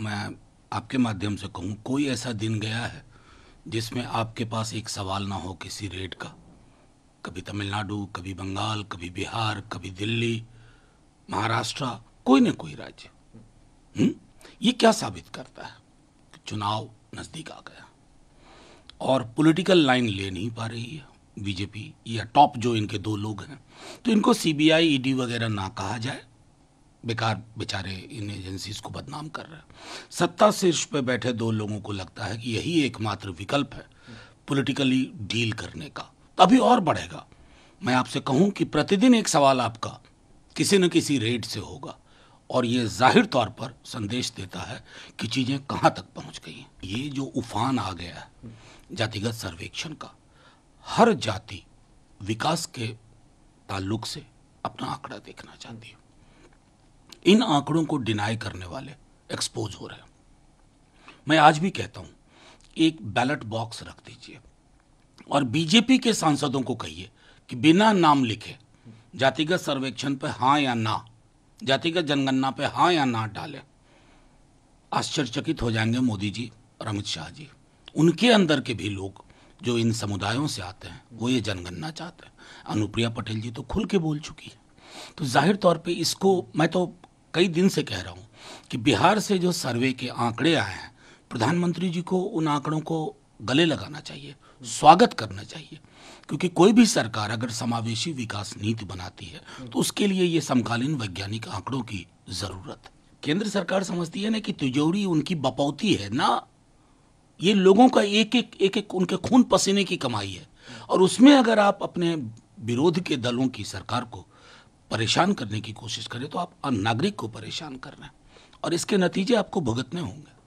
मैं आपके माध्यम से कहूँ कोई ऐसा दिन गया है जिसमें आपके पास एक सवाल ना हो किसी रेट का कभी तमिलनाडु कभी बंगाल कभी बिहार कभी दिल्ली महाराष्ट्र कोई ना कोई राज्य ये क्या साबित करता है कि चुनाव नज़दीक आ गया और पॉलिटिकल लाइन ले नहीं पा रही है बीजेपी या टॉप जो इनके दो लोग हैं तो इनको सीबीआई ईडी वगैरह ना कहा जाए बेकार बेचारे इन एजेंसीज को बदनाम कर रहे हैं सत्ता शीर्ष पे बैठे दो लोगों को लगता है कि यही एकमात्र विकल्प है पॉलिटिकली डील करने का अभी और बढ़ेगा मैं आपसे कहूं कि प्रतिदिन एक सवाल आपका किसी न किसी रेट से होगा और ये जाहिर तौर पर संदेश देता है कि चीज़ें कहाँ तक पहुँच गई हैं ये जो उफान आ गया है जातिगत सर्वेक्षण का हर जाति विकास के ताल्लुक से अपना आंकड़ा देखना चाहती है इन आंकड़ों को डिनाई करने वाले एक्सपोज हो रहे हैं मैं आज भी कहता हूं एक बैलेट बॉक्स रख दीजिए और बीजेपी के सांसदों को कहिए कि बिना नाम लिखे जातिगत सर्वेक्षण पर हाँ या ना जातिगत जनगणना पे हाँ या ना डाले आश्चर्यचकित हो जाएंगे मोदी जी और अमित शाह जी उनके अंदर के भी लोग जो इन समुदायों से आते हैं वो ये जनगणना चाहते हैं अनुप्रिया पटेल जी तो खुल के बोल चुकी है तो जाहिर तौर पे इसको मैं तो कई दिन से कह रहा हूँ कि बिहार से जो सर्वे के आंकड़े आए हैं प्रधानमंत्री जी को उन आंकड़ों को गले लगाना चाहिए स्वागत करना चाहिए क्योंकि कोई भी सरकार अगर समावेशी विकास नीति बनाती है तो उसके लिए ये समकालीन वैज्ञानिक आंकड़ों की ज़रूरत है केंद्र सरकार समझती है ना कि तिजोरी उनकी बपौती है ना ये लोगों का एक एक एक एक उनके खून पसीने की कमाई है और उसमें अगर आप अपने विरोध के दलों की सरकार को परेशान करने की कोशिश करें तो आप नागरिक को परेशान कर रहे हैं और इसके नतीजे आपको भुगतने होंगे